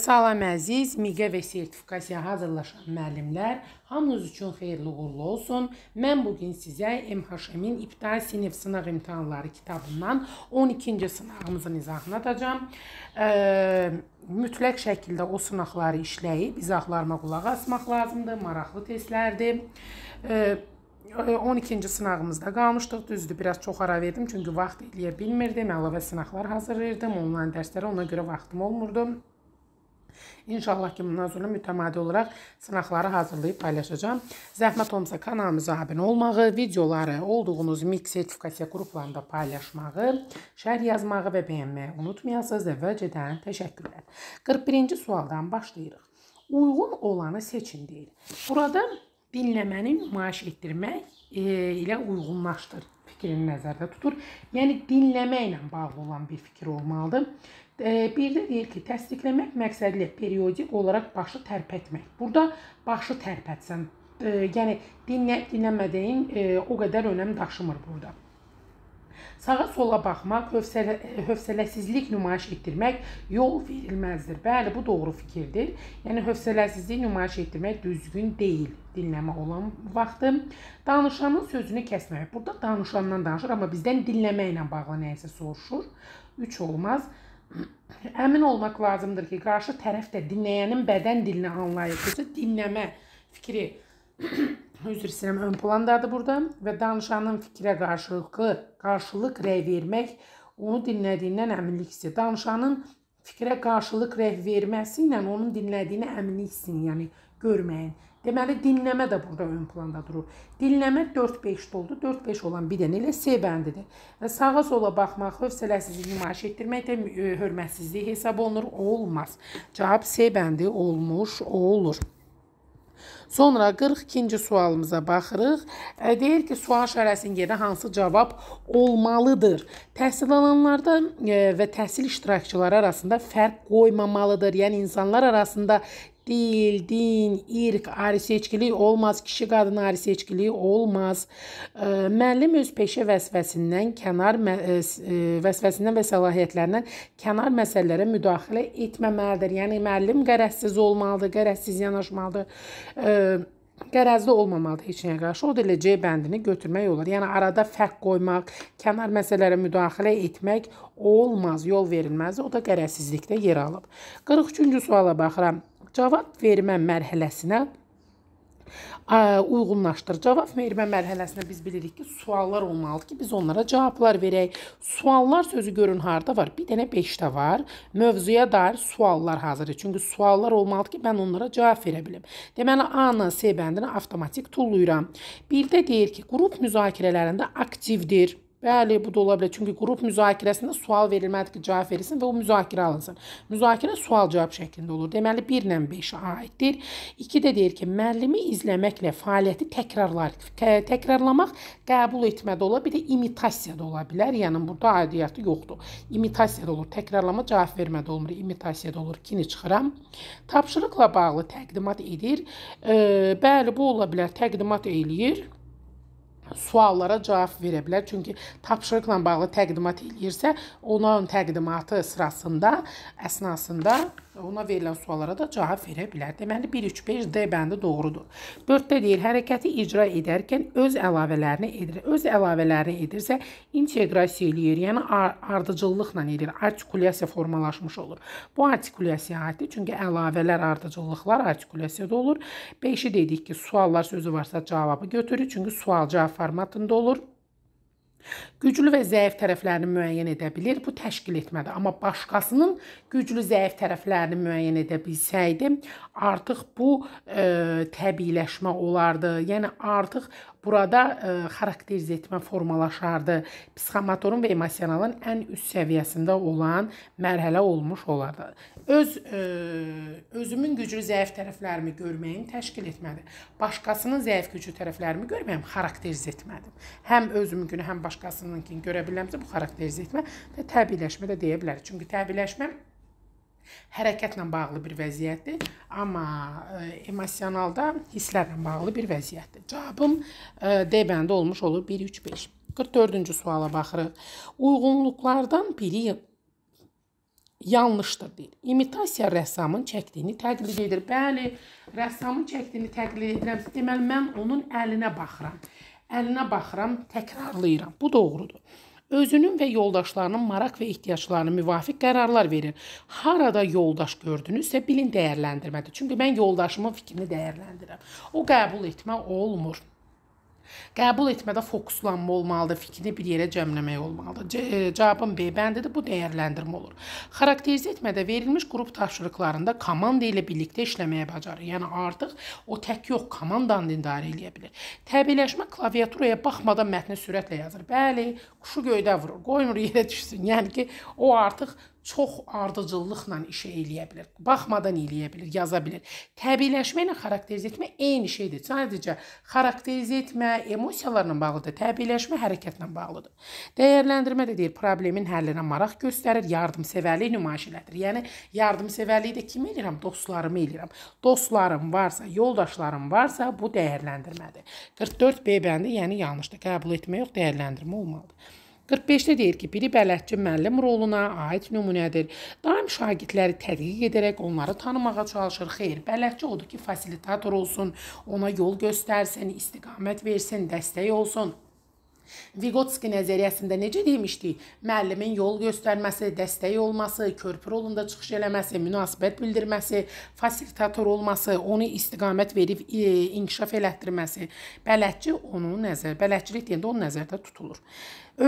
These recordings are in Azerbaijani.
Salam əziz, MİQə və sertifikasiya hazırlaşan müəllimlər, hamınız üçün xeyirli uğurlu olsun. Mən bugün sizə MHM-in İbtidai Sinif Sınaq İmtihanları kitabından 12-ci sınağımızın izahını atacam. Mütləq şəkildə o sınaqları işləyib, izahlarına qulaq asmaq lazımdır, maraqlı testlərdir. 12-ci sınağımızda qalmışdıq. Düzdür, biraz çox ara verdim, çünki vaxt eləyə bilmirdim. Əlavə sınaqlar hazırlayırdım, onlayn dərslərə, ona görə vaxtım olmurdu. İnşallah ki, bundan sonra mütəmadi olaraq sınaqları hazırlayıb paylaşacağım. Zəhmət olmasa kanalımıza abunə olmağı, videoları olduğunuz mix sertifikasiya qruplarında paylaşmağı, şərh yazmağı və bəyənməyi unutmayasınız. Əvvəlcədən təşəkkürlər. 41-ci sualdan başlayırıq. Uyğun olanı seçin deyil. Burada dinləmənin maaş etdirmək e, ilə uyğunlaşdır fikrini nəzərdə tutur. Yəni dinləməklə bağlı olan bir fikir olmalıdır. Bir də deyir ki, təsdiqləmək məqsədli periodik olaraq başı tərpətmək. Burada başı tərpətsən, yəni dinlə dinləmədiyin e, o qədər önəm daşımır burada. Sağa sola baxmaq, hövsələ, hövsələsizlik nümayiş etdirmək yol verilməzdir. Bəli, bu doğru fikirdir. Yəni hövsələsizliyi nümayiş etdirmək düzgün deyil dinləmə olan vaxtı. Danışanın sözünü kəsmək. Burada danışandan danışır, amma bizdən dinləməklə bağlı nəyisə soruşur. 3 olmaz. Əmin olmaq lazımdır ki, qarşı tərəf də dinləyənin bədən dilini anlayır. Bizə dinləmə fikri üzr istəyirəm ön plandadır burada və danışanın fikrə qarşılıqlı qarşılıq rəy vermək onu dinlədiyindən əminlik hissi. Danışanın fikrə qarşılıq rəy verməsi ilə onun dinlədiyinə əminlik hissini, yəni görməyin. Deməli dinləmə də burada ön planda durur. Dinləmə 4-5-də oldu. 4-5 olan bir dənə elə C bəndidir. Və sağa sola baxmaq, hövsələsizliyi nümayiş etdirmək də e, hörmətsizlik hesab olunur. Olmaz. Cavab C bəndi olmuş olur. Sonra 42-ci sualımıza baxırıq. E, deyir ki, sual şərəsinin yerinə hansı cavab olmalıdır? Təhsil alanlarda e, və təhsil iştirakçıları arasında fərq qoymamalıdır. Yəni insanlar arasında dil, din, irq ayrı seçkilik olmaz, kişi qadın ayrı seçkilik olmaz. Müəllim öz peşə vəsvəsindən, kənar vəsvəsindən və səlahiyyətlərindən kənar məsələlərə müdaxilə etməməlidir. Yəni müəllim qərəzsiz olmalıdır, qərəzsiz yanaşmalıdır qərəzli olmamalıdır heç nəyə qarşı. O da elə C bəndini götürmək olar. Yəni arada fərq qoymaq, kənar məsələlərə müdaxilə etmək olmaz, yol verilməz. O da qərəzsizlikdə yer alıb. 43-cü suala baxıram cavab vermə mərhələsinə uyğunlaşdır. Cavab vermə mərhələsində biz bilirik ki, suallar olmalıdır ki, biz onlara cavablar verək. Suallar sözü görün harda var? Bir dənə 5-də var. Mövzuya dair suallar hazırdır. Çünki suallar olmalıdır ki, mən onlara cavab verə bilim. Deməli A-nı, C bəndini avtomatik tullayıram. 1-də deyir ki, qrup müzakirələrində aktivdir. Bəli, bu da ola bilər. Çünki qrup müzakirəsində sual verilməlidir ki, cavab verilsin və o müzakirə alınsın. Müzakirə sual-cavab şəklində olur. Deməli 1 ilə 5-ə aiddir. 2 də deyir ki, müəllimi izləməklə fəaliyyəti təkrarlar, tə təkrarlamaq qəbul etmədə ola, bir də imitasiya da ola bilər. Yəni burada aidiyyəti yoxdur. İmitasiya da olur, təkrarlama cavab vermədə olmur, imitasiya da olur. 2-ni çıxıram. Tapşırıqla bağlı təqdimat edir. E, bəli, bu ola bilər. Təqdimat eləyir suallara cavab verə bilər. Çünki tapşırıqla bağlı təqdimat eləyirsə, onun təqdimatı sırasında əsnasında Ona verilən suallara da cavab verə bilər. Deməli 135 D bəndi doğrudur. 4-də deyir, hərəkəti icra edərkən öz əlavələrini edir. Öz əlavələrini edirsə, inteqrasiya eləyir, yəni ardıcıllıqla edir. Artikulyasiya formalaşmış olur. Bu artikulyasiya addır, çünki əlavələr ardıcıllıqlar artikulyasiyada olur. 5-i dedik ki, suallar sözü varsa cavabı götürür, çünki sual-cavab formatında olur. Güclü və zəif tərəflərini müəyyən edə bilir. Bu təşkil etmədir. Amma başqasının güclü, zəif tərəflərini müəyyən edə bilsəydi, artıq bu e, təbiiləşmə olardı. Yəni artıq Burada ə, e, xarakteriz etmə formalaşardı. Psixomotorun və emosionalın ən üst səviyyəsində olan mərhələ olmuş olardı. Öz ə, e, özümün güclü zəif tərəflərimi görməyim təşkil etmədi. Başqasının zəif güclü tərəflərimi görməyim xarakteriz etmədim. Həm özümünkünü, həm başqasınınkini görə biləmsə bu xarakteriz etmə və təbiiləşmə də deyə bilərik. Çünki təbiiləşmə Hərəkətlə bağlı bir vəziyyətdir, amma e, emosionalda hisslərlə bağlı bir vəziyyətdir. Cavabım e, D bəndi olmuş olur 1 3 5. 44-cü suala baxırıq. Uyğunluqlardan biri yanlışdır deyir. İmitasiya rəssamın çəkdiyini təqlid edir. Bəli, rəssamın çəkdiyini təqlid edirəm. Deməli mən onun əlinə baxıram. Əlinə baxıram, təkrarlayıram. Bu doğrudur. Özünün və yoldaşlarının maraq və ehtiyaclarına müvafiq qərarlar verin. Harada yoldaş gördünüzsə bilin dəyərləndirmədir. Çünki mən yoldaşımın fikrini dəyərləndirirəm. O qəbul etmək olmur. Qəbul etmədə fokuslanma olmalıdır, fikrini bir yerə cəmləmək olmalıdır. C cavabın B bəndidir, bu dəyərləndirmə olur. Xarakterizə etmədə verilmiş qrup tapşırıqlarında komanda ilə birlikdə işləməyə bacarır. Yəni artıq o tək yox, komandanı idarə eləyə bilir. Təbiləşmə klaviaturaya baxmadan mətni sürətlə yazır. Bəli, quşu göydə vurur, qoymur yerə düşsün. Yəni ki, o artıq çox ardıcıllıqla işə eləyə bilər. Baxmadan eləyə bilər, yaza bilər. Təbiiləşmə ilə xarakterizə etmə eyni şeydir. Sadəcə xarakterizə etmə emosiyalarla bağlıdır, təbiiləşmə hərəkətlə bağlıdır. Dəyərləndirmə də deyir, problemin həllinə maraq göstərir, yardımsevərlik nümayiş elədir. Yəni yardımsevərliyi də kim eləyirəm? Dostlarımı eləyirəm. Dostlarım varsa, yoldaşlarım varsa, bu dəyərləndirmədir. 44B bəndi yəni yanlışdır. Qəbul etmə yox, dəyərləndirmə olmalıdır. 45-də deyir ki, biri bələdçi müəllim roluna aid nümunədir. Daim şagirdləri tədqiq edərək onları tanımağa çalışır. Xeyr, bələdçi odur ki, fasilitator olsun, ona yol göstərsin, istiqamət versin, dəstək olsun. Vyqotski nəzəriyyəsində necə demişdik, müəllimin yol göstərməsi, dəstək olması, körpü rolunda çıxış eləməsi, münasibət bildirməsi, fasilitator olması, onu istiqamət verib e, inkişaf elətdirməsi, bələdçi onu nəzər, bələdçilik deyəndə onu nəzərdə tutulur.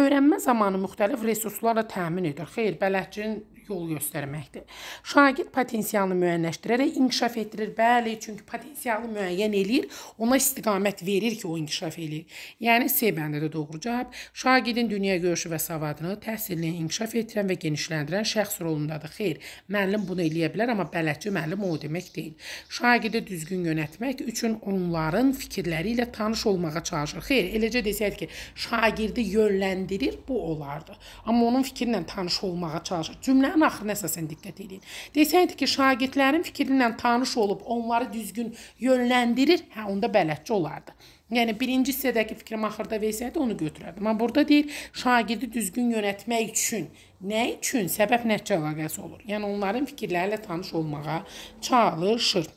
Öyrənmə zamanı müxtəlif resurslarla təmin edir. Xeyr, bələdçinin yol göstərməkdir. Şagird potensialını müəyyənləşdirərək inkişaf etdirir. Bəli, çünki potensialı müəyyən eləyir, ona istiqamət verir ki, o inkişaf eləyir. Yəni C bəndində doğru cavab şagirdin dünya görüşü və savadını təhsilini inkişaf etdirən və genişləndirən şəxs rolundadır. Xeyr, müəllim bunu eləyə bilər, amma bələdçi müəllim o demək deyil. Şagirdi düzgün yönətmək üçün onların fikirləri ilə tanış olmağa çalışır. Xeyr, eləcə desək ki, şagirdi yönləndirir, bu olardı. Amma onun fikrinlə tanış olmağa çalışır. Cümlə layihənin axırına əsasən diqqət edin. Desəydi ki, şagirdlərin fikri ilə tanış olub onları düzgün yönləndirir, hə onda bələdçi olardı. Yəni birinci hissədəki fikrim axırda versəydi onu götürərdim. Amma burada deyir, şagirdi düzgün yönətmək üçün. Nə üçün? Səbəb nəticə əlaqəsi olur. Yəni onların fikirləri ilə tanış olmağa çalışır.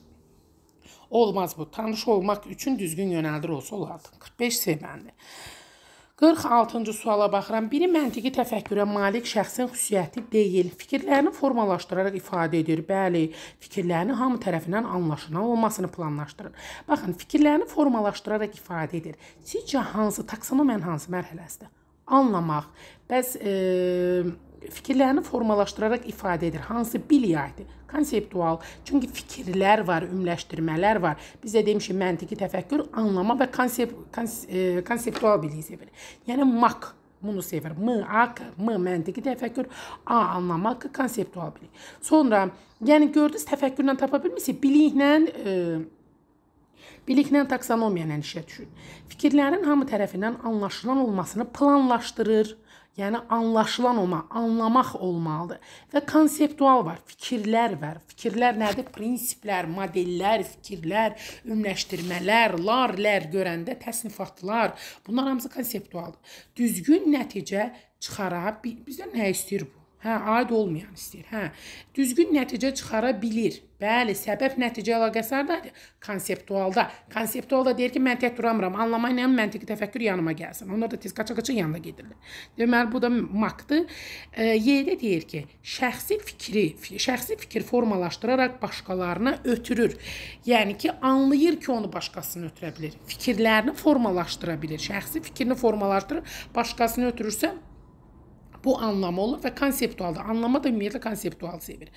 Olmaz bu. Tanış olmaq üçün düzgün yönəldir olsa olardı. 45 sevəndi. 46-cı suala baxıram. Biri məntiqi təfəkkürə malik şəxsin xüsusiyyəti deyil. Fikirlərini formalaşdıraraq ifadə edir. Bəli, fikirlərini hamı tərəfindən anlaşılan olmasını planlaşdırır. Baxın, fikirlərini formalaşdıraraq ifadə edir. Sizcə hansı taksonomiyanın hansı mərhələsidir? Anlamaq. Bəs eee fikirlərini formalaşdıraraq ifadə edir. Hansı biliyaydı? Konseptual. Çünki fikirlər var, ümləşdirmələr var. Bizə demişik məntiqi təfəkkür, anlama və konsept konse, konse, konseptual biliyi sevir. Yəni mak bunu sevir. M, A, K, M məntiqi təfəkkür, A anlamaq, K konseptual bilik. Sonra, yəni gördünüz təfəkkürlə tapa bilmisiniz, biliklə e, Biliklə taksonomiya ilə işə düşün. Fikirlərin hamı tərəfindən anlaşılan olmasını planlaşdırır Yəni anlaşılan olma, anlamaq olmalıdır. Və konseptual var, fikirlər var. Fikirlər nədir? Prinsiplər, modellər, fikirlər, ümumləşdirmələr, lar, lər görəndə təsnifatlar. Bunlar hamısı konseptualdır. Düzgün nəticə çıxara bizdən nə istəyir bu? Hə, aid olmayan istəyir. Hə, düzgün nəticə çıxara bilir. Bəli, səbəb-nəticə əlaqəsi hardadır? Konseptualda. Konseptualda deyir ki, mən tək duramıram. Anlamayla məntiqi təfəkkür yanıma gəlsin. Onlar da tez qaça-qaça yanına gedirlər. Deməli, bu da makdır. E, Yedə deyir ki, şəxsi fikri, şəxsi fikir formalaşdıraraq başqalarına ötürür. Yəni ki, anlayır ki, onu başqasına ötürə bilər. Fikirlərini formalaşdıra bilir. Şəxsi fikrini formalaşdırır, başqasına ötürürsə Bu anlamı olur və konseptualdır. Anlama da ümumiyyətlə konseptual sevir.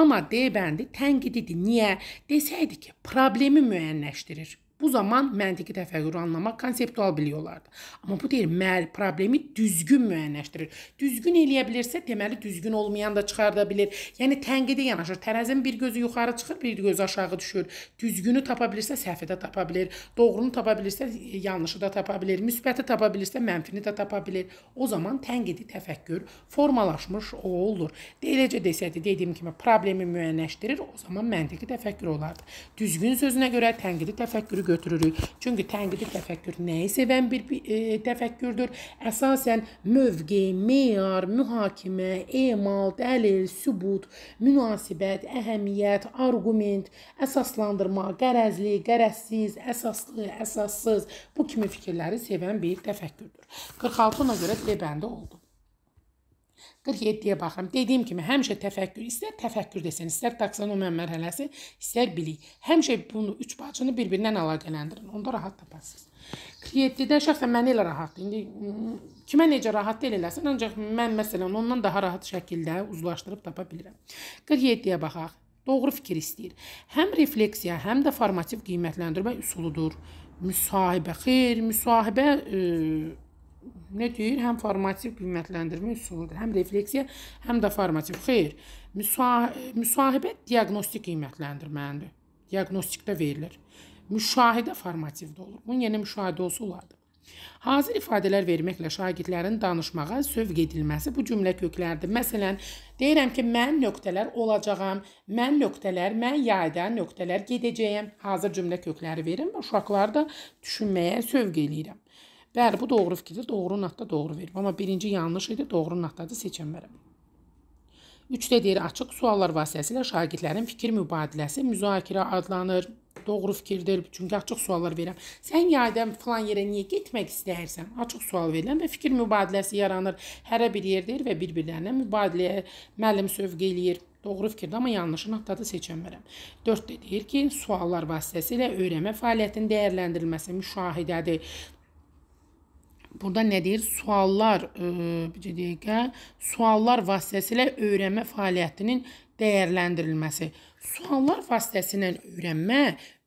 Amma D bəndi tənqididir. Niyə? Desəydi ki, problemi müəyyənləşdirir. Bu zaman məntiqi təfəkkürü anlamaq konseptual biliyorlardı. Amma bu deyir, məl problemi düzgün müəyyənləşdirir. Düzgün eləyə bilirsə, deməli düzgün olmayan da çıxarda bilər. Yəni tənqidə yanaşır. Tərəzin bir gözü yuxarı çıxır, bir gözü aşağı düşür. Düzgünü tapa bilirsə, səhvi də tapa bilər. Doğrunu tapa bilirsə, e, yanlışı da tapa bilər. Müsbəti tapa bilirsə, mənfini də tapa bilər. O zaman tənqidi təfəkkür formalaşmış o olur. Eləcə desəkdi, dediyim kimi problemi müəyyənləşdirir, o zaman məntiqi təfəkkür olardı. Düzgün sözünə görə tənqidi təfəkkürü götürürük. Çünki tənqidi təfəkkür nəyi sevən bir e, təfəkkürdür. Əsasən mövqe, meyar, mühakimə, emal, dəlil, sübut, münasibət, əhəmiyyət, arqument, əsaslandırma, qərəzli, qərəzsiz, əsaslı, əsassız bu kimi fikirləri sevən bir təfəkkürdür. 46 ona görə D bəndi oldu. 47-yə baxıram. Dediyim kimi həmişə təfəkkür, istər təfəkkür desən, istər taksonomiya mərhələsi, istər bilik. Həmişə bunu üç bacını bir-birindən əlaqələndirin. Onda rahat taparsınız. 47-də şəxsən məni elə rahatdır. İndi kimə necə rahat eləsin, ancaq mən məsələn ondan daha rahat şəkildə uzlaşdırıb tapa bilirəm. 47-yə baxaq. Doğru fikir istəyir. Həm refleksiya, həm də formativ qiymətləndirmə üsuludur. Müsahibə, xeyr, müsahibə e, nə deyir? Həm formativ qiymətləndirmə üsuludur, həm refleksiya, həm də formativ. Xeyr, müsah müsahibə diaqnostik qiymətləndirməlidir. Diaqnostikdə verilir. Müşahidə formativdə olur. Bunun yerinə yəni müşahidə olsa olardı. Hazır ifadələr verməklə şagirdlərin danışmağa sövq edilməsi bu cümlə kökləridir. Məsələn, deyirəm ki, mən nöqtələr olacağam, mən nöqtələr, mən yayda nöqtələr gedəcəyəm. Hazır cümlə kökləri verin və uşaqları da düşünməyə sövq eləyirəm. Bəli, bu doğru fikirdir. Doğru natda doğru verib. Amma birinci yanlış idi. Doğru natdadır seçən verəm. 3-də deyir, açıq suallar vasitəsilə şagirdlərin fikir mübadiləsi müzakirə adlanır. Doğru fikirdir, çünki açıq suallar verirəm. Sən yaydan falan yerə niyə getmək istəyirsən? Açıq sual verirəm və fikir mübadiləsi yaranır. Hərə bir yerdir və bir-birlərinə mübadiləyə müəllim sövq eləyir. Doğru fikirdir, amma yanlışın haqqında seçən verəm. 4 də deyir ki, suallar vasitəsilə öyrənmə fəaliyyətinin dəyərləndirilməsi müşahidədir burada nə deyir? Suallar, necə deyək, suallar vasitəsilə öyrənmə fəaliyyətinin dəyərləndirilməsi. Suallar vasitəsilə öyrənmə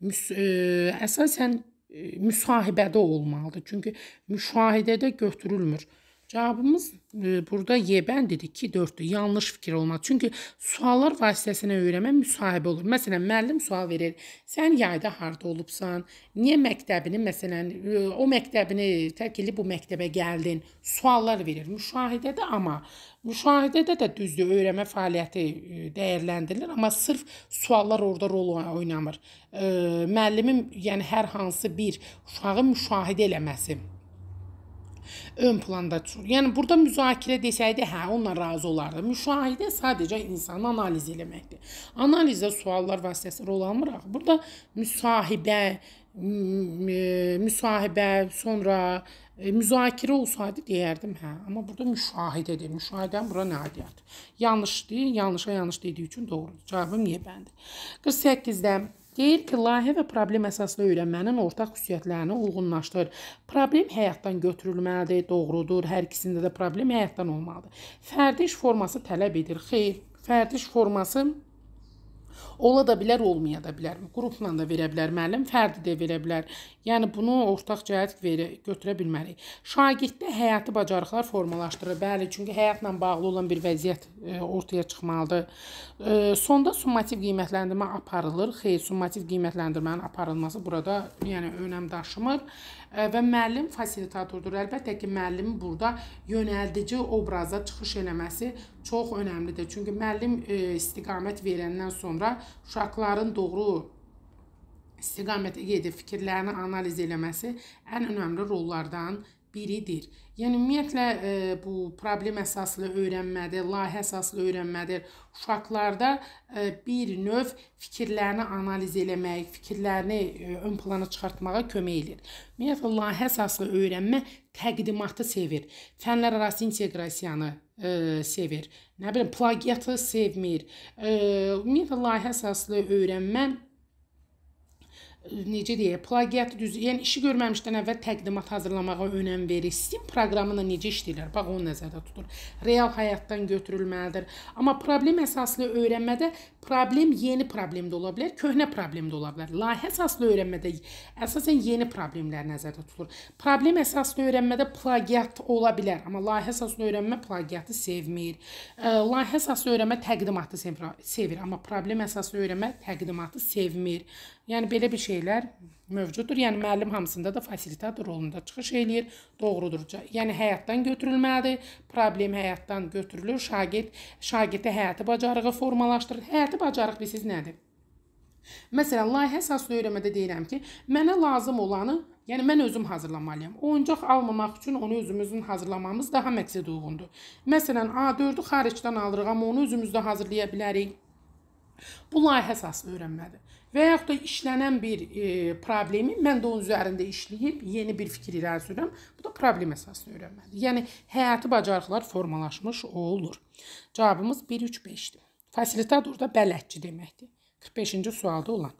müs ə, e, əsasən e, müsahibədə olmalıdır. Çünki müşahidədə götürülmür. Cavabımız e, burada Y-bən dedik ki, 4-dür. Yanlış fikir olmaz. Çünki suallar vasitəsilə öyrənmə müsahibə olur. Məsələn, müəllim sual verir. Sən yayda harda olubsan? Niyə məktəbini, məsələn, e, o məktəbini tərk edib bu məktəbə gəldin? Suallar verir. Müşahidədə amma müşahidədə də düzdür, öyrənmə fəaliyyəti e, dəyərləndirilir, amma sırf suallar orada rol oynamır. E, müəllimin, yəni hər hansı bir uşağın müşahidə eləməsi ön planda tutur. Yəni burada müzakirə desəydi, hə, onunla razı olardım. Müşahidə sadəcə insanı analiz eləməkdir. Analizdə suallar vasitəsilə rol almırıq. Burada müsahibə, e, müsahibə, sonra e, müzakirə olsaydı deyərdim hə, amma burada müşahidədir. Müşahidənin bura nə adiyyatı? Yanlışdır, yanlışa yanlış dediyi üçün doğrudur. Cavabım yebəndir. 48-də Deyir ki, layihə və problem əsaslı öyrənmənin ortaq xüsusiyyətlərini uyğunlaşdır. Problem həyatdan götürülməlidir, doğrudur. Hər ikisində də problem həyatdan olmalıdır. Fərdi iş forması tələb edir. Xeyr, fərdi iş forması Ola da bilər, olmaya da bilər. Qrupla da verə bilər müəllim, fərdi də verə bilər. Yəni bunu ortaq cəhət verə götürə bilmərik. Şagirddə həyati bacarıqlar formalaşdırır. Bəli, çünki həyatla bağlı olan bir vəziyyət e, ortaya çıxmalıdır. E, sonda summativ qiymətləndirmə aparılır. Xeyr, summativ qiymətləndirmənin aparılması burada yəni önəm daşımır e, və müəllim fasilitatordur. Əlbəttə ki, müəllimin burada yönəldici obraza çıxış eləməsi çox önəmlidir. Çünki müəllim e, istiqamət verəndən sonra uşaqların doğru istiqamətə gedib fikirlərini analiz eləməsi ən önəmli rollardan biridir. Yəni ümumiyyətlə e, bu problem əsaslı öyrənmədir, layihə əsaslı öyrənmədir. Uşaqlarda e, bir növ fikirlərini analiz eləmək, fikirlərini e, ön plana çıxartmağa kömək edir. Ümumiyyətlə layihə əsaslı öyrənmə təqdimatı sevir, fənlər arası inteqrasiyanı ə, e, sevir. Nə bilim, plagiatı sevmir. Ə, e, ümumiyyətlə layihə əsaslı öyrənmə necə deyə, plagiat düz, yəni işi görməmişdən əvvəl təqdimat hazırlamağa önəm verir. Sistem proqramına necə işləyirlər? Bax onu nəzərdə tutur. Real həyatdan götürülməlidir. Amma problem əsaslı öyrənmədə problem yeni problem də ola bilər, köhnə problem də ola bilər. Layihə əsaslı öyrənmədə əsasən yeni problemlər nəzərdə tutulur. Problem əsaslı öyrənmədə plagiat ola bilər, amma layihə əsaslı öyrənmə plagiatı sevmir. Layihə əsaslı öyrənmə təqdimatı sevir, amma problem əsaslı öyrənmə təqdimatı sevmir. Yəni belə bir şeylər mövcuddur. Yəni müəllim hamısında da fasilitator rolunda çıxış eləyir. Doğrudur. Yəni həyatdan götürülməlidir. Problem həyatdan götürülür. Şagird şagirdə həyati bacarığı formalaşdırır. Həyati bacarıq bilirsiniz nədir? Məsələn, layihə əsaslı öyrəmədə deyirəm ki, mənə lazım olanı, yəni mən özüm hazırlamalıyam. Oyuncaq almamaq üçün onu özümüzün hazırlamamız daha məqsəd uyğundur. Məsələn, A4-ü xaricdən alırıq, amma onu özümüzdə hazırlaya bilərik. Bu layihə əsaslı öyrənmədir. Və yaxud da işlənən bir e, problemi mən də onun üzərində işləyib yeni bir fikir irəli sürürəm. Bu da problem əsasını öyrənmədir. Yəni həyati bacarıqlar formalaşmış olur. Cavabımız 1 3 5-dir. Fasilitator da bələdçi deməkdir. 45-ci sualda olan.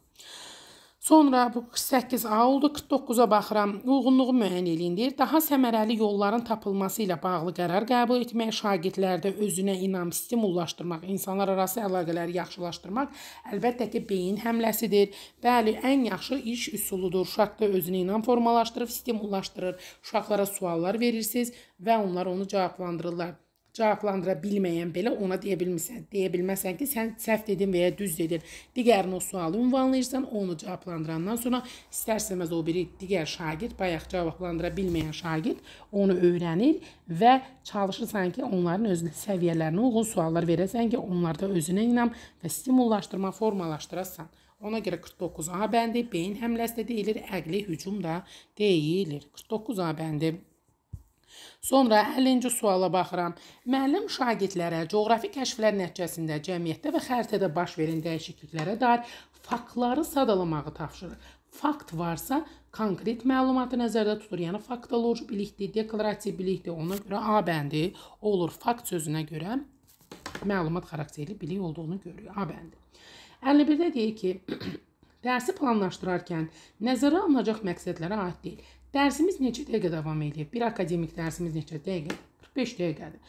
Sonra bu 48A oldu, 49-a baxıram. Uyğunluğu müəyyən eləyin deyir. Daha səmərəli yolların tapılması ilə bağlı qərar qəbul etmək, şagirdlərdə özünə inam stimullaşdırmaq, insanlar arası əlaqələri yaxşılaşdırmaq əlbəttə ki, beyin həmləsidir. Bəli, ən yaxşı iş üsuludur. Uşaqda özünə inam formalaşdırıb stimullaşdırır. Uşaqlara suallar verirsiniz və onlar onu cavablandırırlar cavablandıra bilməyən belə ona deyə bilmirsən, deyə bilməsən ki, sən səhv dedin və ya düz dedin. Digərini o sualı ünvanlayırsan, onu cavablandırandan sonra istərsəməz o biri digər şagird, bayaq cavablandıra bilməyən şagird onu öyrənir və çalışırsan ki, onların öz səviyyələrinə uyğun suallar verəsən ki, onlarda özünə inam və stimullaşdırma formalaşdırasan. Ona görə 49A bəndi beyin həmləsi də deyilir, əqli hücum da deyilir. 49A bəndi Sonra 50-ci suala baxıram. Müəllim şagirdlərə coğrafi kəşflər nəticəsində cəmiyyətdə və xəritədə baş verən dəyişikliklərə dair faktları sadalamağı tapşırır. Fakt varsa, konkret məlumatı nəzərdə tutur. Yəni faktoloji bilikdir, deklarativ bilikdir. Ona görə A bəndi olur. Fakt sözünə görə məlumat xarakterli bilik olduğunu görürük. A bəndi. 51-də deyir ki, Dərsi planlaşdırarkən nəzərə alınacaq məqsədlərə aid deyil. Dərsimiz neçə dəqiqə davam edir? Bir akademik dərsimiz neçə dəqiqədir? 45 dəqiqədir.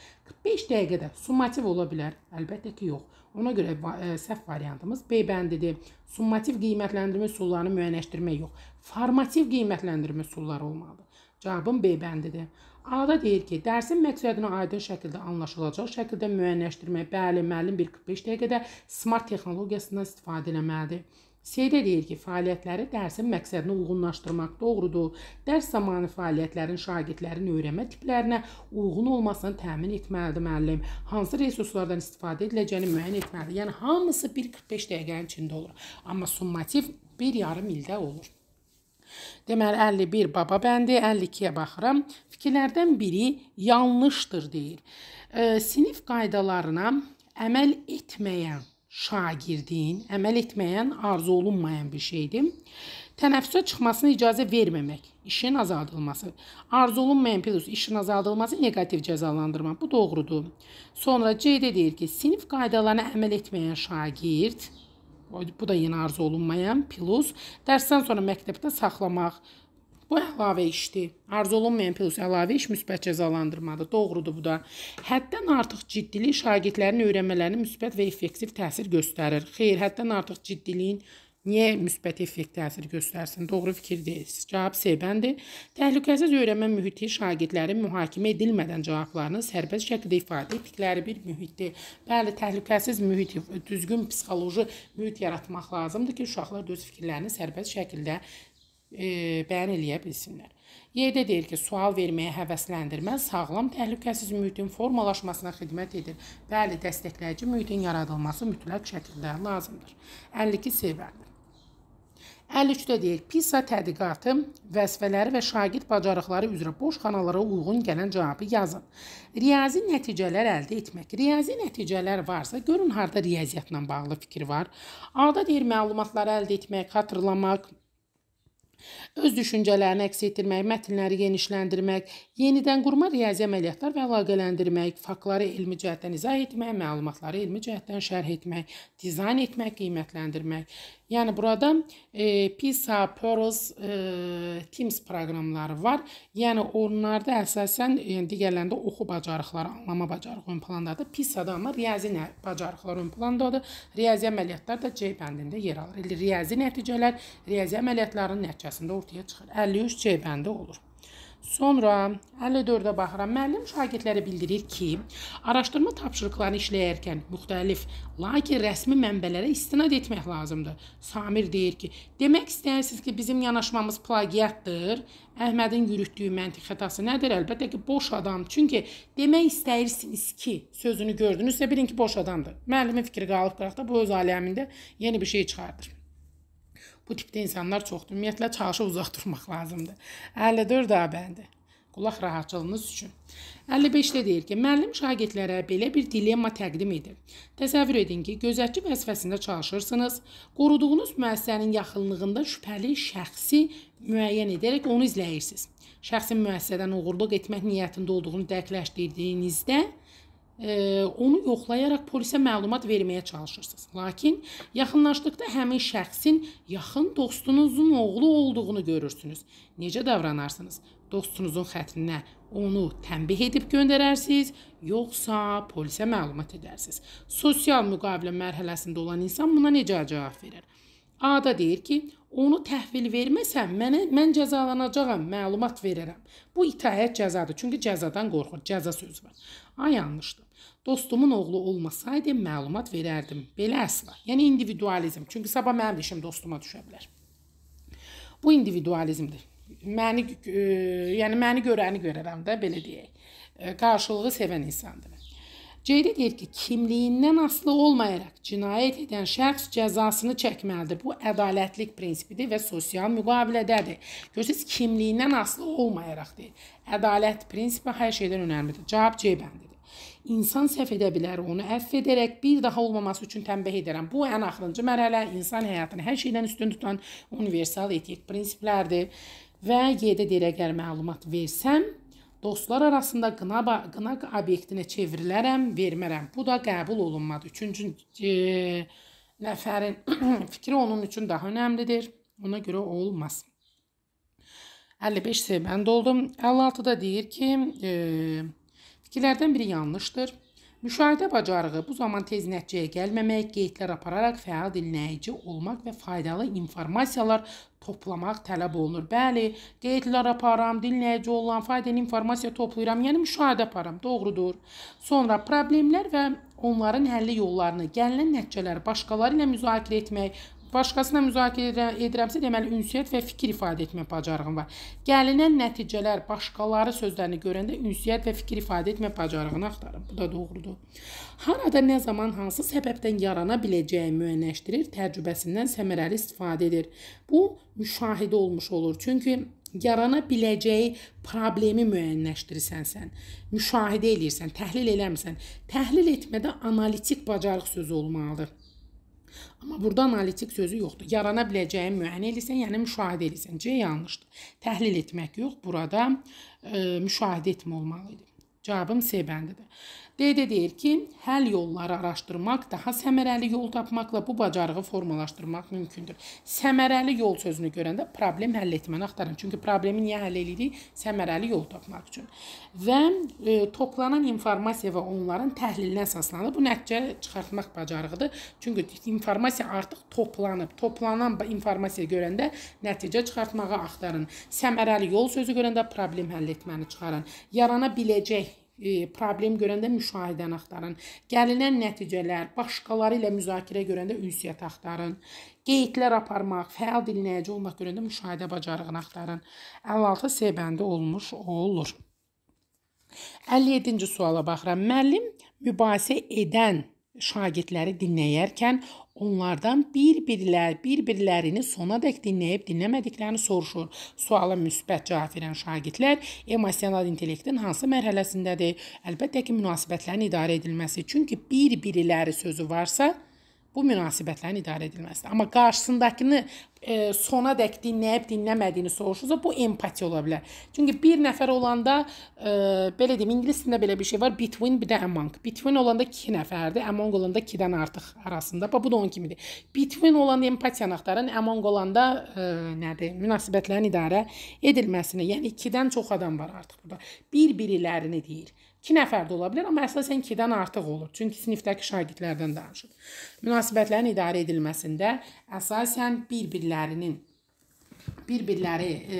45 dəqiqədə summativ ola bilər? Əlbəttə ki, yox. Ona görə ə, e, səhv variantımız B bəndidir. Summativ qiymətləndirmə üsullarını müəyyənləşdirmək yox, formativ qiymətləndirmə üsulları olmalıdır. Cavabım B bəndidir. A-da deyir ki, dərsin məqsədini aydın şəkildə anlaşılacaq şəkildə müəyyənləşdirmək. Bəli, müəllim bir 45 dəqiqədə smart texnologiyasından istifadə etməlidir. Seyr eləyir ki, fəaliyyətləri dərsin məqsədinə uyğunlaşdırmaq doğrudur. Dərs zamanı fəaliyyətlərin şagirdlərin öyrənmə tiplərinə uyğun olmasını təmin etməlidir müəllim. Hansı resurslardan istifadə ediləcəyini müəyyən etməlidir. Yəni hamısı 1.45 dəqiqənin içində olur. Amma summativ 1.5 ildə olur. Deməli 51 baba bəndi, 52-yə baxıram. Fikirlərdən biri yanlışdır deyir. E, sinif qaydalarına əməl etməyən şagirdin əməl etməyən, arzu olunmayan bir şeydir. Tənəffüsə çıxmasına icazə verməmək, işin azaldılması. Arzu olunmayan plus işin azaldılması neqativ cəzalandırma. Bu doğrudur. Sonra C-də deyir ki, sinif qaydalarına əməl etməyən şagird, bu da yenə arzu olunmayan plus, dərsdən sonra məktəbdə saxlamaq, Bu əlavə işdir. Arzulunmayan plus əlavə iş müsbət cəzalandırmadır. Doğrudur bu da. Həddən artıq ciddilik şagirdlərin öyrənmələrinə müsbət və effektiv təsir göstərir. Xeyr, həddən artıq ciddiliyin Niyə müsbət effekt təsir göstərsin? Doğru fikir deyilsiz. Cavab C bəndir. Təhlükəsiz öyrənmə mühiti şagirdlərin mühakimə edilmədən cavablarını sərbəst şəkildə ifadə etdikləri bir mühitdir. Bəli, təhlükəsiz mühit, düzgün psixoloji mühit yaratmaq lazımdır ki, uşaqlar öz fikirlərini sərbəst şəkildə e, bəyan eləyə bilsinlər. Yerdə deyir ki, sual verməyə həvəsləndirmə sağlam təhlükəsiz mühitin formalaşmasına xidmət edir. Bəli, dəstəkləyici mühitin yaradılması mütləq şəkildə lazımdır. 52 sevərdir. 53-də deyir, PISA tədqiqatı vəzifələri və şagird bacarıqları üzrə boş xanalara uyğun gələn cavabı yazın. Riyazi nəticələr əldə etmək. Riyazi nəticələr varsa, görün harda riyaziyyatla bağlı fikir var. A-da deyir, məlumatları əldə etmək, xatırlamaq, Öz düşüncələrini əks etdirmək, mətnləri genişləndirmək, yenidən qurma riyazi əməliyyatlar və əlaqələndirmək, faktları elmi cəhətdən izah etmək, məlumatları elmi cəhətdən şərh etmək, dizayn etmək, qiymətləndirmək, Yani burada e, PISA, PIRLS, e, TIMS proqramları var. Yəni onlarda əsasən e, yəni digərlərində oxu bacarıqları, anlama bacarığı ön plandadır. PISA-da amma riyazi bacarıqlar ön plandadır. Riyazi əməliyyatlar da C bəndində yer alır. Riyazi nəticələr riyazi əməliyyatların nəticəsində ortaya çıxır. 53 C bəndi olur. Sonra 54-də baxıram. Müəllim şagirdlərə bildirir ki, araşdırma tapşırıqlarını işləyərkən müxtəlif, lakin rəsmi mənbələrə istinad etmək lazımdır. Samir deyir ki, demək istəyirsiniz ki, bizim yanaşmamız plagiatdır. Əhmədin yürütdüyü məntiq xətası nədir? Əlbəttə ki, boş adam. Çünki demək istəyirsiniz ki, sözünü gördünüzsə bilin ki, boş adamdır. Müəllimin fikri qalıb qıraqda bu öz aləmində yeni bir şey çıxardır. Bu tipdə insanlar çoxdur. Ümumiyyətlə çalışıb uzaq durmaq lazımdır. 54 A bəndi. Qulaq rahatlığınız üçün. 55-də deyir ki, müəllim şagirdlərə belə bir dilemma təqdim edir. Təsəvvür edin ki, gözətçi vəzifəsində çalışırsınız. Qoruduğunuz müəssisənin yaxınlığında şübhəli şəxsi müəyyən edərək onu izləyirsiniz. Şəxsin müəssisədən oğurluq etmək niyyətində olduğunu dəqiqləşdirdiyinizdə onu yoxlayaraq polisə məlumat verməyə çalışırsınız. Lakin yaxınlaşdıqda həmin şəxsin yaxın dostunuzun oğlu olduğunu görürsünüz. Necə davranarsınız? Dostunuzun xətrinə onu tənbih edib göndərərsiniz, yoxsa polisə məlumat edərsiniz. Sosial müqavilə mərhələsində olan insan buna necə cavab verər? A-da deyir ki, onu təhvil verməsəm, mənə mən cəzalanacağam, məlumat verirəm. Bu itaət cəzadır. Çünki cəzadan qorxur. Cəza sözü var. Ay yanlışdır. Dostumun oğlu olmasaydı məlumat verərdim. Belə əsla. Yəni individualizm. Çünki sabah mənim işim dostuma düşə bilər. Bu individualizmdir. Məni e, yəni məni görəni görərəm də belə deyək. E, qarşılığı sevən insandır. Ceyri deyir ki, kimliyindən asılı olmayaraq cinayət edən şəxs cəzasını çəkməlidir. Bu ədalətlik prinsipidir və sosial müqavilədədir. Görürsüz, kimliyindən asılı olmayaraq deyir. Ədalət prinsipi hər şeydən önəmlidir. Cavab C bəndidir. İnsan səhv edə bilər, onu əff edərək bir daha olmaması üçün tənbeh edərəm. Bu ən axırıncı mərhələ insan həyatını hər şeydən üstün tutan universal etik prinsiplərdir. Və 7 deyir, əgər məlumat versəm, Dostlar arasında qına, qına obyektinə çevrilərəm, vermərəm. Bu da qəbul olunmadı. Üçüncü e, nəfərin fikri onun üçün daha önəmlidir. Ona görə olmasın. 55 C mən doldum. 56-da deyir ki, e, fikirlərdən biri yanlışdır. Müşahidə bacarığı bu zaman tez nəticəyə gəlməmək, qeydlər apararaq fəal dinləyici olmaq və faydalı informasiyalar toplamaq tələb olunur. Bəli, qeydlər aparam, dinləyici olan, faydalı informasiya toplayıram, yəni müşahidə aparam, doğrudur. Sonra problemlər və onların həlli yollarını, gəlinən nəticələri başqaları ilə müzakirə etmək, Başqasına müzakirə edirəmsə, deməli ünsiyyət və fikir ifadə etmə bacarığım var. Gəlinən nəticələr başqaları sözlərini görəndə ünsiyyət və fikir ifadə etmə bacarığını axtarım. Bu da doğrudur. Harada, nə zaman, hansı səbəbdən yarana biləcəyi müəyyənləşdirir, təcrübəsindən səmərəli istifadə edir. Bu müşahidə olmuş olur. Çünki yarana biləcəyi problemi müəyyənləşdirirsən sən, müşahidə edirsən, təhlil eləmirsən. Təhlil etmədə analitik bacarıq sözü olmalıdır. Amma burada analitik sözü yoxdur. Yarana biləcəyin müəyyən eləsən, yəni müşahidə eləsən. C yanlışdır. Təhlil etmək yox, burada e, müşahidə etmə olmalı idi. Cavabım C bəndidir. D-də deyir ki, həll yolları araşdırmaq, daha səmərəli yol tapmaqla bu bacarığı formalaşdırmaq mümkündür. Səmərəli yol sözünü görəndə problem həll etməni axtarın. Çünki problemi niyə həll edirik? Səmərəli yol tapmaq üçün. Və e, toplanan informasiya və onların təhlilinə əsaslanır. Bu nəticə çıxartmaq bacarığıdır. Çünki informasiya artıq toplanıb. Toplanan informasiya görəndə nəticə çıxartmağı axtarın. Səmərəli yol sözü görəndə problem həll etməni çıxarın. Yarana biləcək e, problem görəndə müşahidəni axtarın. Gəlinən nəticələr, başqaları ilə müzakirə görəndə ünsiyyət axtarın. Qeydlər aparmaq, fəal dinləyici olmaq görəndə müşahidə bacarığını axtarın. 56 C bəndi olmuş olur. 57-ci suala baxıram. Müəllim mübahisə edən şagirdləri dinləyərkən Onlardan bir-birlər, bir-birlərini sonadək dinləyib dinləmədiklərini soruşur. Suala müsbət cavab verən şagirdlər emosional intellektin hansı mərhələsindədir? Əlbəttə ki, münasibətlərin idarə edilməsi. Çünki bir-birləri sözü varsa, bu münasibətlərin idarə edilməsidir. Amma qarşısındakını e, sona dək dinləyib dinləmədiyini soruşursa, bu empatiya ola bilər. Çünki bir nəfər olanda e, belə deyim, ingilis dilində belə bir şey var, between bir də among. Between olanda 2 nəfərdir, among olanda 2-dən artıq arasında. Bax bu da onun kimidir. Between olanda empatiyanı axtarın, among olanda e, nədir? Münasibətlərin idarə edilməsini. Yəni 2-dən çox adam var artıq burada. Bir-birilərini deyir. 2 nəfər də ola bilər, amma əsasən 2-dən artıq olur. Çünki sinifdəki şagirdlərdən danışır. Münasibətlərin idarə edilməsində əsasən bir-birlərinin bir-birləri e,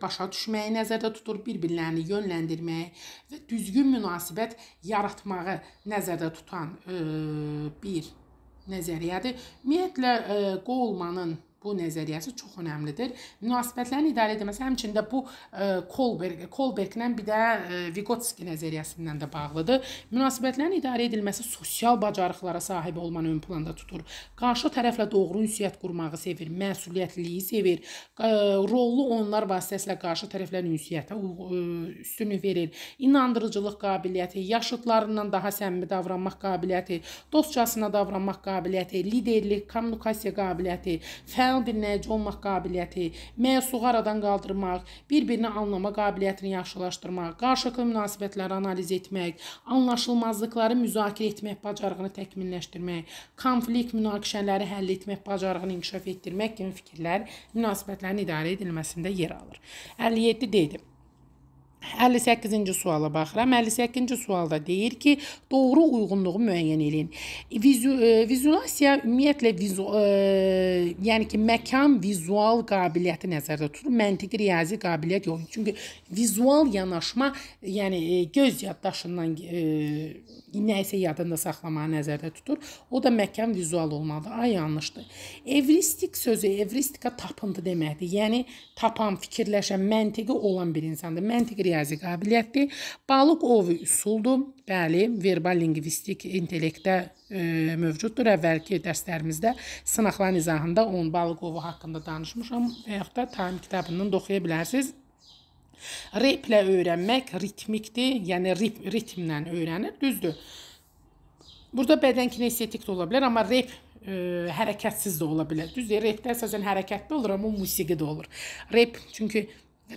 başa düşməyi nəzərdə tutur, bir-birlərini yönləndirməyi və düzgün münasibət yaratmağı nəzərdə tutan e, bir nəzəriyyədir. Ümumiyyətlə e, qovulmanın bu nəzəriyyəsi çox əhəmilidir. Münasibətlərin idarə edilməsi həmçində bu e, Kolberg, Kolberglə bir də e, Vygotsky nəzəriyyəsindən də bağlıdır. Münasibətlərin idarə edilməsi sosial bacarıqlara sahib olmanı ön planda tutur. Qarşı tərəflə doğru ünsiyyət qurmağı sevir, məsuliyyətliyi sevir. E, rollu onlar vasitəsilə qarşı tərəflə ünsiyyətə üstünlük verir. İnandırıcılıq qabiliyyəti, yaşıdlarından daha səmimi davranmaq qabiliyyəti, dostcasına davranmaq qabiliyyəti, liderlik, kommunikasiya qabiliyyəti, fəal bəyan dinləyici olmaq qabiliyyəti, mövzuğu aradan qaldırmaq, bir-birini anlama qabiliyyətini yaxşılaşdırmaq, qarşılıqlı münasibətləri analiz etmək, anlaşılmazlıqları müzakirə etmək bacarığını təkmilləşdirmək, konflikt münaqişələri həll etmək bacarığını inkişaf etdirmək kimi fikirlər münasibətlərin idarə edilməsində yer alır. 57 dedim. 58-ci suala baxıram. 58-ci sualda deyir ki, doğru uyğunluğu müəyyən eləyin. Vizu, e, vizualisiya ümumiyyətlə vizu, e, yəni ki, məkan vizual qabiliyyəti nəzərdə tutulur. Məntiqi riyazi qabiliyyət yox. Çünki vizual yanaşma, yəni e, göz yaddaşından e, nə isə yadında saxlamağı nəzərdə tutur. O da məkan vizual olmalıdır. Ay yanlışdır. Evristik sözü evristika tapıntı deməkdir. Yəni tapan, fikirləşən, məntiqi olan bir insandır. Məntiqi riyazi qabiliyyətdir. Balıq ovu üsuldur. Bəli, verbal lingvistik intellektdə e, mövcuddur. Əvvəlki dərslərimizdə sınaqların izahında 10 balıq ovu haqqında danışmışam və yaxud da Time kitabından da oxuya bilərsiniz. Replə öyrənmək ritmikdir, yəni rit ritmlə öyrənir, düzdür. Burada bədən kinestetik də ola bilər, amma rep ə, e, hərəkətsiz də ola bilər. Düzdür, repdə əsasən hərəkətli olur, amma musiqi də olur. Rep çünki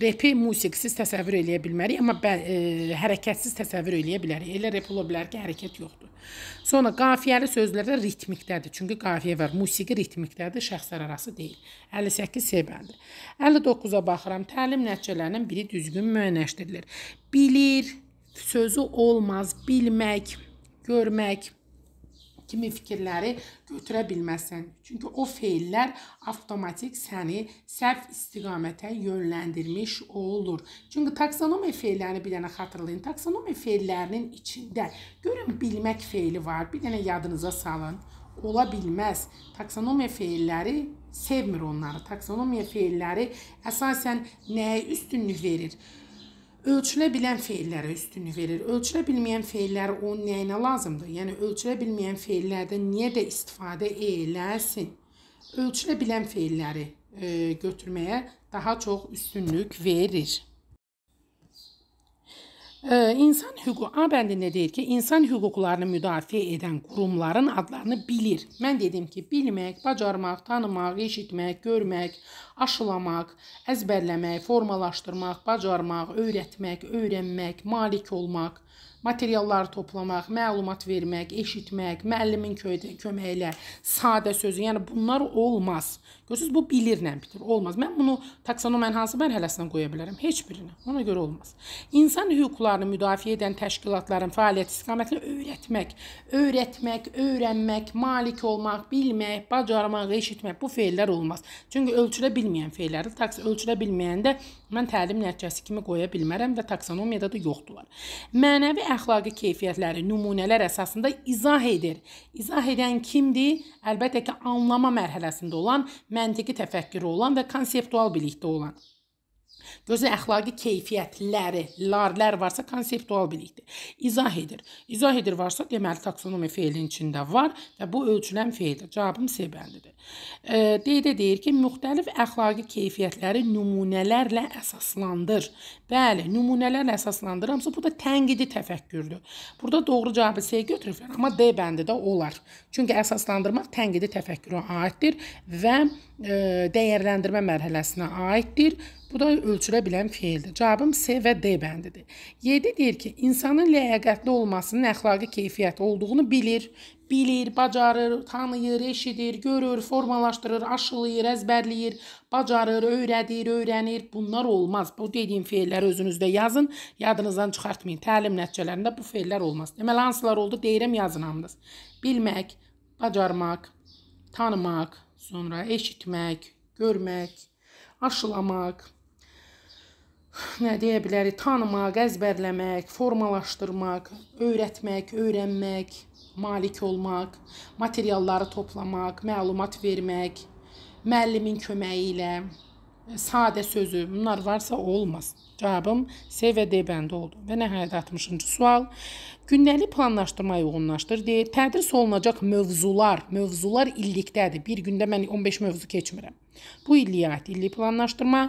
Repi musiqisiz təsəvvür eləyə bilmərik, amma bə, e, hərəkətsiz təsəvvür eləyə bilərik. Elə rep ola bilər ki, hərəkət yoxdur. Sonra qafiyəli sözlərdə ritmikdədir. Çünki qafiyə var. Musiqi ritmikdədir, şəxslər arası deyil. 58 sevəndir. 59-a baxıram. Təlim nəticələrinin biri düzgün müəyyənləşdirilir. Bilir sözü olmaz, bilmək, görmək kimi fikirləri götürə bilməsən. Çünki o feillər avtomatik səni səhv istiqamətə yönləndirmiş olur. Çünki taksonomiya feillərini bir dənə xatırlayın. Taksonomiya feillərinin içində görün bilmək feili var. Bir dənə yadınıza salın. Ola bilməz. Taksonomiya feilləri sevmir onları. Taksonomiya feilləri əsasən nəyə üstünlük verir? ölçülə bilən feillərə üstünü verir. Ölçülə bilməyən feillər onun nəyinə lazımdır? Yəni ölçülə bilməyən feillərdən niyə də istifadə eləsin? Ölçülə bilən feilləri e, götürməyə daha çox üstünlük verir. İnsan hüququ A bəndində deyir ki, insan hüquqlarını müdafiə edən qurumların adlarını bilir. Mən dedim ki, bilmək, bacarmaq, tanımaq, eşitmək, görmək, aşılamaq, əzbərləmək, formalaşdırmaq, bacarmaq, öyrətmək, öyrənmək, malik olmaq, materialları toplamaq, məlumat vermək, eşitmək, müəllimin köməyi ilə, sadə sözü, yəni bunlar olmaz. Görürsüz, bu bilirlə bitir, olmaz. Mən bunu taksonomiyanın hansı mərhələsinə qoya bilərəm? Heç birinə. Ona görə olmaz. İnsan hüquqlarını müdafiə edən təşkilatların fəaliyyət istiqamətini öyrətmək, öyrətmək, öyrənmək, malik olmaq, bilmək, bacarmaq, eşitmək bu feillər olmaz. Çünki ölçülə bilməyən feilləri, taks ölçülə bilməyəndə Mən təlim nəticəsi kimi qoya bilmərəm və taksonomiyada da yoxdular. Mənəvi əxlaqi keyfiyyətləri nümunələr əsasında izah edir. İzah edən kimdir? Əlbəttə ki, anlama mərhələsində olan, məntiqi təfəkkürü olan və konseptual bilikdə olan. Gözəl əxlaqi keyfiyyətləri, larlər varsa konseptual bilikdir. İzah edir. İzah edir varsa, deməli taksonomi feilin içində var və bu ölçülən feildir. Cavabım C bəndidir. E, D-də deyir ki, müxtəlif əxlaqi keyfiyyətləri nümunələrlə əsaslandır. Bəli, nümunələrlə əsaslandıramsa, bu da tənqidi təfəkkürdür. Burada doğru cavabı C götürüblər, amma D bəndi də olar. Çünki əsaslandırmaq tənqidi təfəkkürə aiddir və e, dəyərləndirmə mərhələsinə aiddir Bu da ölçülə bilən feildir. Cavabım C və D bəndidir. 7 deyir ki, insanın ləyaqətli olmasının əxlaqi keyfiyyəti olduğunu bilir, bilir, bacarır, tanıyır, eşidir, görür, formalaşdırır, aşılayır, əzbərləyir, bacarır, öyrədir, öyrənir. Bunlar olmaz. Bu dediyim feilləri özünüzdə yazın, yadınızdan çıxartmayın. Təlim nəticələrində bu feillər olmaz. Deməli hansılar oldu deyirəm yazın hamınız. Bilmək, bacarmaq, tanımaq, sonra eşitmək, görmək, aşılamaq, nə deyə bilərik, tanımaq, əzbərləmək, formalaşdırmaq, öyrətmək, öyrənmək, malik olmaq, materialları toplamaq, məlumat vermək, müəllimin köməyi ilə e, sadə sözü bunlar varsa olmaz. Cavabım C və D bəndi oldu. Və nəhayət 60-cı sual. Gündəlik planlaşdırma uyğunlaşdır deyir. Tədris olunacaq mövzular, mövzular illikdədir. Bir gündə mən 15 mövzu keçmirəm. Bu illiyət, illi planlaşdırma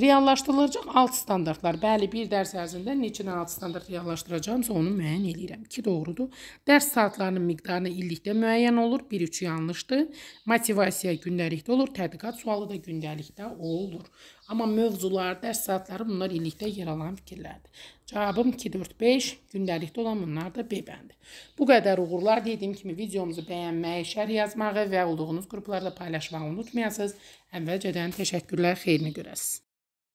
reallaşdırılacaq alt standartlar. Bəli, bir dərs ərzində neçə dənə alt standart reallaşdıracağımsa onu müəyyən eləyirəm. 2 doğrudur. Dərs saatlarının miqdarı illikdə müəyyən olur. 1-3 yanlışdır. Motivasiya gündəlikdə olur, tədqiqat sualı da gündəlikdə olur. Amma mövzular, dərs saatları bunlar illikdə yer alan fikirlərdir. Cavabım 2, 4, 5, gündəlikdə olan bunlar da B bəndi. Bu qədər uğurlar dediyim kimi videomuzu bəyənməyi, şərh yazmağı və olduğunuz qruplarda paylaşmağı unutmayasınız. Əvvəlcədən təşəkkürlər, xeyrini görəsiniz.